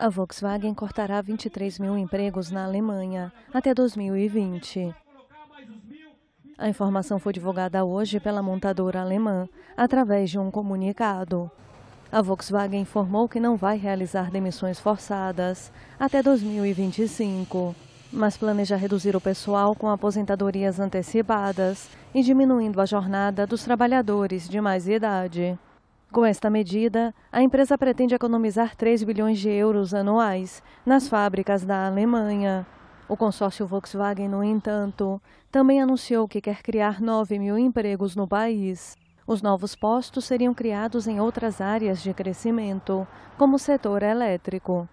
A Volkswagen cortará 23 mil empregos na Alemanha até 2020. A informação foi divulgada hoje pela montadora alemã, através de um comunicado. A Volkswagen informou que não vai realizar demissões forçadas até 2025, mas planeja reduzir o pessoal com aposentadorias antecipadas e diminuindo a jornada dos trabalhadores de mais idade. Com esta medida, a empresa pretende economizar 3 bilhões de euros anuais nas fábricas da Alemanha. O consórcio Volkswagen, no entanto, também anunciou que quer criar 9 mil empregos no país. Os novos postos seriam criados em outras áreas de crescimento, como o setor elétrico.